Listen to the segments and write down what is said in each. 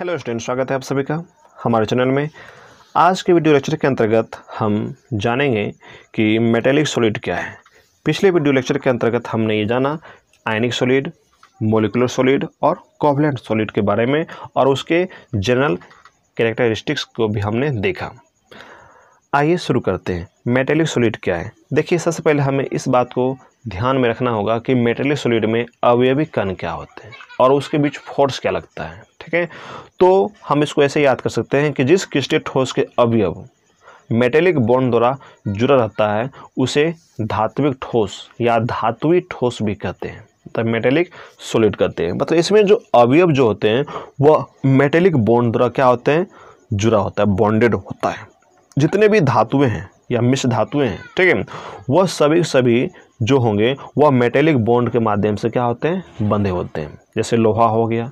hello student स्वागत है आप सभी का हमारे चैनल में आज के वीडियो लेक्चर के अंतर्गत हम जानेंगे कि मेटेलिक सॉलिड क्या है पिछले वीडियो लेक्चर के अंतर्गत हमने ये जाना आयनिक सॉलिड मोलिकुलर सॉलिड और कॉबलेंट सॉलिड के बारे में और उसके जनरल कैरेक्टरिस्टिक्स को भी हमने देखा आइए शुरू करते हैं मेटेलिक सॉलिड क्या है देखिए सबसे पहले हमें इस बात को ध्यान में रखना होगा कि मेटेलिक सॉलिड में अवयविक कण क्या होते हैं और उसके बीच फोर्स क्या लगता है ठीक है तो हम इसको ऐसे याद कर सकते हैं कि जिस क्रिस्टे ठोस के अवयव मेटेलिक बॉन्ड द्वारा जुड़ा रहता है उसे धात्विक ठोस या धातुवी ठोस भी कहते हैं तो मेटेलिक सोलिड कहते हैं मतलब इसमें जो अवयव जो होते हैं वह मेटेलिक बॉन्ड द्वारा क्या होते हैं जुड़ा होता है बॉन्डेड होता है जितने भी धातुएं हैं या मिश्र धातुएं हैं ठीक है वह सभी सभी जो होंगे वह मेटेलिक बॉन्ड के माध्यम से क्या होते हैं बंधे होते हैं जैसे लोहा हो गया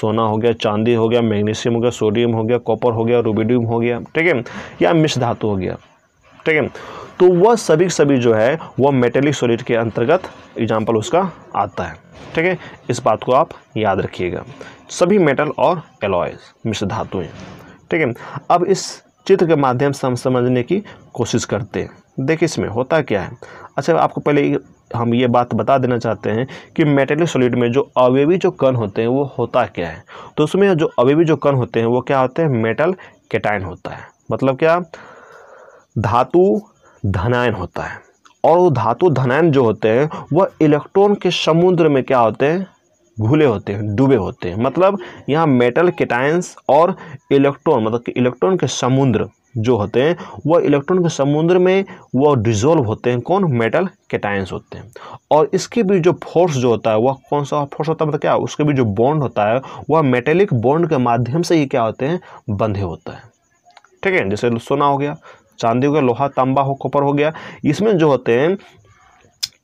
सोना हो गया चांदी हो गया मैग्नीशियम हो गया सोडियम हो गया कॉपर हो गया रूबीडियम हो गया ठीक है या मिश्र धातु हो गया ठीक है तो वह सभी सभी जो है वह मेटेलिक सोलिड के अंतर्गत एग्जाम्पल उसका आता है ठीक है इस बात को आप याद रखिएगा सभी मेटल और एलॉयज मिश्र धातुएँ ठीक है अब इस चित्र के माध्यम से हम समझने की कोशिश करते हैं देखिए इसमें होता क्या है अच्छा आपको पहले हम ये बात बता देना चाहते हैं कि मेटेलिक सॉलिड में जो अवेवी जो कण होते हैं वो होता क्या है तो उसमें जो अवेवी जो कण होते हैं वो क्या होते हैं मेटल केटाइन होता है मतलब क्या धातु धनायन होता है और वो धातु धनायन जो होते हैं वह इलेक्ट्रॉन के समुद्र में क्या होते हैं घुले होते हैं डूबे होते हैं मतलब यहाँ मेटल केटाइंस और इलेक्ट्रॉन मतलब कि इलेक्ट्रॉन के समुद्र जो होते हैं वह इलेक्ट्रॉन के समुद्र में वह डिजोल्व होते हैं कौन मेटल कैटाइंस होते हैं और इसके भी जो फोर्स जो होता है वह कौन सा फोर्स होता है मतलब क्या उसके भी जो बॉन्ड होता है वह मेटेलिक बॉन्ड के माध्यम से ही क्या होते हैं बंधे होता है ठीक है जैसे सोना हो गया चांदी हो गया लोहा तांबा हो कॉपर हो गया इसमें जो होते हैं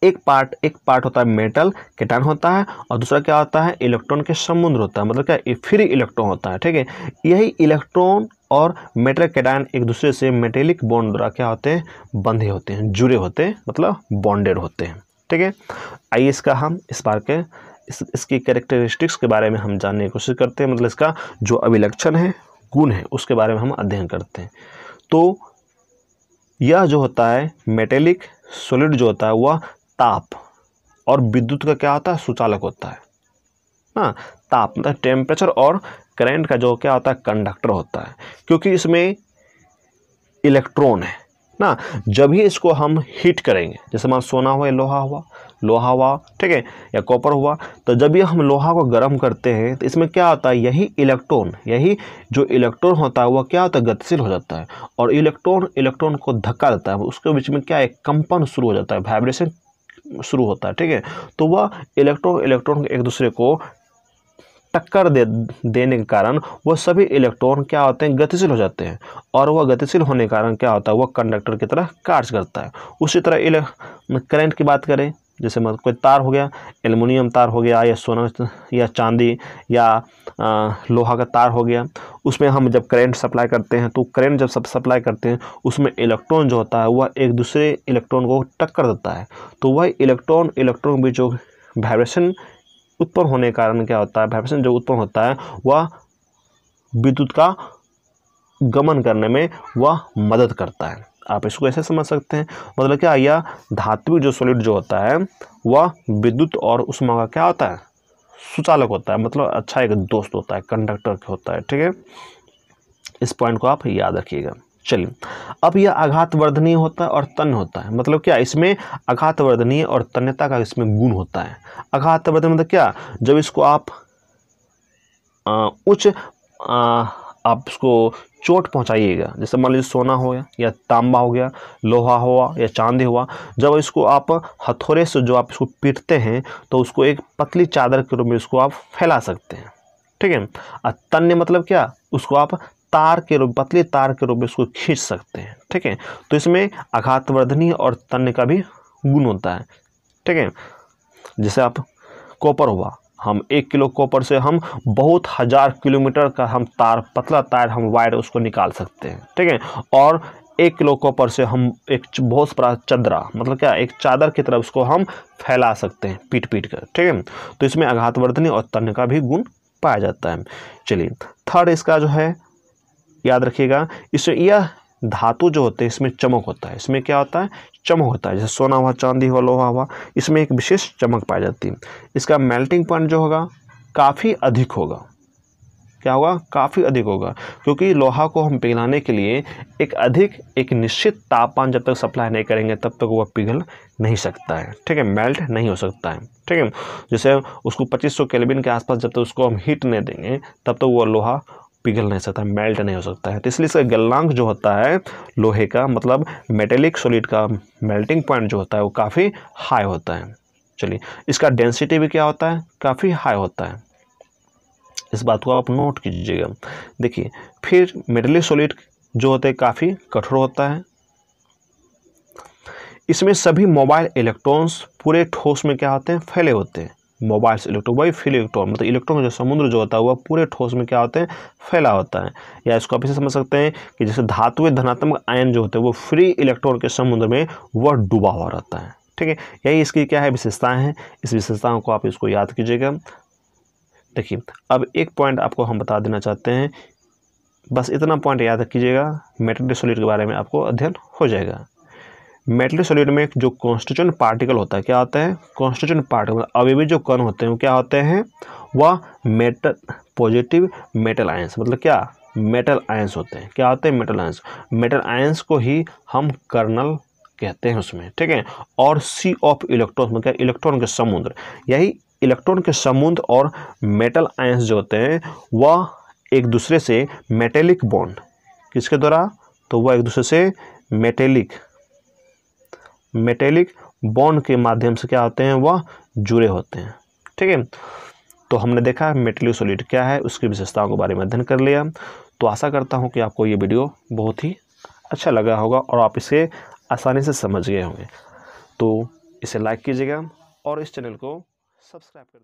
एक पार्ट एक पार्ट होता है मेटल केटान होता है और दूसरा क्या होता है इलेक्ट्रॉन के समुद्र होता है मतलब क्या फिर इलेक्ट्रॉन होता है ठीक है यही इलेक्ट्रॉन और मेटल कैडाइन एक दूसरे से मेटेलिक बॉन्ड द्वारा क्या होते हैं बंधे होते हैं जुड़े होते हैं मतलब बॉन्डेड होते हैं ठीक है आइए इसका हम इस बार के इस, इसकी कैरेक्टरिस्टिक्स के बारे में हम जानने की कोशिश करते हैं मतलब इसका जो अभिलक्षण है गुण है उसके बारे में हम अध्ययन करते हैं तो यह जो होता है मेटेलिक सॉलिड जो होता है वह ताप और विद्युत का क्या होता है सुचालक होता है ना हाँ, ताप मतलब टेम्परेचर और करंट का जो क्या होता है कंडक्टर होता है क्योंकि इसमें इलेक्ट्रॉन है ना जब ही इसको हम हीट करेंगे जैसे मान सोना हुआ या लोहा हुआ लोहा हुआ ठीक है या कॉपर हुआ तो जब भी हम लोहा को गर्म करते हैं तो इसमें क्या होता है यही इलेक्ट्रॉन यही जो इलेक्ट्रॉन होता है वह क्या होता है गतिशील हो जाता है और इलेक्ट्रॉन इलेक्ट्रॉन को धक्का देता है उसके बीच में क्या है कंपन शुरू हो जाता है वाइब्रेशन शुरू होता है ठीक है तो वह इलेक्ट्रॉन इलेक्ट्रॉन एक दूसरे को टक्कर दे देने के कारण वो सभी इलेक्ट्रॉन क्या होते हैं गतिशील हो जाते हैं और वह गतिशील होने के कारण क्या होता है वह कंडक्टर की तरह कार्य करता है उसी तरह इले की बात करें जैसे मतलब कोई तार हो गया एलमिनियम तार हो गया या सोना या चांदी या आ, लोहा का तार हो गया उसमें हम जब करंट सप्लाई करते हैं तो करंट जब सब सप्लाई करते हैं उसमें इलेक्ट्रॉन जो होता है वह एक दूसरे इलेक्ट्रॉन को टक्कर देता है तो वह इलेक्ट्रॉन इलेक्ट्रॉन के बीच जो वाइब्रेशन उत्पन्न होने के कारण क्या होता है वाइब्रेशन जो उत्पन्न होता है वह विद्युत का गमन करने में वह मदद करता है आप इसको ऐसे समझ सकते हैं मतलब क्या या धात्विक जो सॉलिड जो होता है वह विद्युत और उष्मा का क्या होता है सुचालक होता है मतलब अच्छा एक दोस्त होता है कंडक्टर होता है ठीक है इस पॉइंट को आप याद रखिएगा चलिए अब यह आघात वर्धनीय होता है और तन होता है मतलब क्या इसमें आघात वर्धनीय और तन्यता का इसमें गुण होता है आघात वर्धन मतलब क्या जब इसको आप उच्च आप इसको चोट पहुंचाइएगा जैसे मान लीजिए सोना हो गया या तांबा हो गया लोहा हुआ या चांदी हुआ जब इसको आप हथौरे से जो आप इसको पीटते हैं तो उसको एक पतली चादर के रूप में इसको आप फैला सकते हैं ठीक है तन्य मतलब क्या उसको आप तार के रूप पतले तार के रूप में इसको खींच सकते हैं ठीक है तो इसमें आघातवर्धनी और तन्य का भी गुण होता है ठीक है जैसे आप कॉपर हुआ हम एक किलो कॉपर से हम बहुत हज़ार किलोमीटर का हम तार पतला तार हम वायर उसको निकाल सकते हैं ठीक है और एक किलो कॉपर से हम एक बहुत बड़ा चदरा मतलब क्या एक चादर की तरफ उसको हम फैला सकते हैं पीट पीट कर ठीक है तो इसमें आघातवर्धनी और तन्य का भी गुण पाया जाता है चलिए थर्ड इसका जो है याद रखिएगा इस यह धातु जो होते हैं इसमें चमक होता है इसमें क्या होता है चमक होता है जैसे सोना हुआ चांदी हुआ लोहा हुआ इसमें एक विशेष चमक पाई जाती है इसका मेल्टिंग पॉइंट जो होगा काफ़ी अधिक होगा क्या होगा काफ़ी अधिक होगा क्योंकि लोहा को हम पिघलाने के लिए एक अधिक एक निश्चित तापमान जब तक सप्लाई नहीं करेंगे तब तक वह पिघल नहीं सकता है ठीक है मेल्ट नहीं हो सकता है ठीक है जैसे उसको 2500 सौ के आसपास जब तक उसको हम हीट नहीं देंगे तब तक वह लोहा पिघल नहीं सकता मेल्ट नहीं हो सकता है तो इसलिए इसका गलनांक जो होता है लोहे का मतलब मेटेलिक सॉलिड का मेल्टिंग पॉइंट जो होता है वो काफ़ी हाई होता है चलिए इसका डेंसिटी भी क्या होता है काफ़ी हाई होता है इस बात को आप नोट कीजिएगा देखिए फिर मेटेलिक सॉलिड जो होते हैं काफ़ी कठोर होता है इसमें सभी मोबाइल इलेक्ट्रॉन्स पूरे ठोस में क्या होते हैं फैले होते हैं मोबाइल्स इलेक्ट्रॉन वही फील इलेक्ट्रॉन मतलब इलेक्ट्रॉन जो समुद्र जो होता है वह पूरे ठोस में क्या होते हैं फैला होता है या इसको आप इसे समझ सकते हैं कि जैसे धातुएं धनात्मक आयन जो होते हैं वो फ्री इलेक्ट्रॉन के समुद्र में वह डूबा हुआ रहता है ठीक है यही इसकी क्या है विशेषताएँ हैं इस विशेषताओं को आप इसको याद कीजिएगा देखिए अब एक पॉइंट आपको हम बता देना चाहते हैं बस इतना पॉइंट याद कीजिएगा मेटेरियल सॉलिड के बारे में आपको अध्ययन हो जाएगा मेटल सोल्यूट में जो कॉन्स्टिट्यूंट पार्टिकल होता है क्या होता है कॉन्स्टिट्यूंट पार्टिकल अभी भी जो कण होते हैं वो क्या होते हैं वह मेटल पॉजिटिव मेटल आयंस मतलब क्या मेटल आयंस होते हैं क्या होते हैं मेटल आयंस मेटल आयंस को ही हम कर्नल कहते हैं उसमें ठीक है और सी ऑफ इलेक्ट्रॉन मतलब क्या इलेक्ट्रॉन के समुद्र यही इलेक्ट्रॉन के समुद्र और मेटल आयंस जो होते हैं वह एक दूसरे से मेटेलिक बॉन्ड किसके द्वारा तो वह एक दूसरे से मेटेलिक मेटेलिक बॉन्ड के माध्यम से क्या होते हैं वह जुड़े होते हैं ठीक है तो हमने देखा मेटेलिक सॉलिड क्या है उसकी विशेषताओं के बारे में अध्ययन कर लिया तो आशा करता हूँ कि आपको ये वीडियो बहुत ही अच्छा लगा होगा और आप इसे आसानी से समझ गए होंगे तो इसे लाइक कीजिएगा और इस चैनल को सब्सक्राइब कर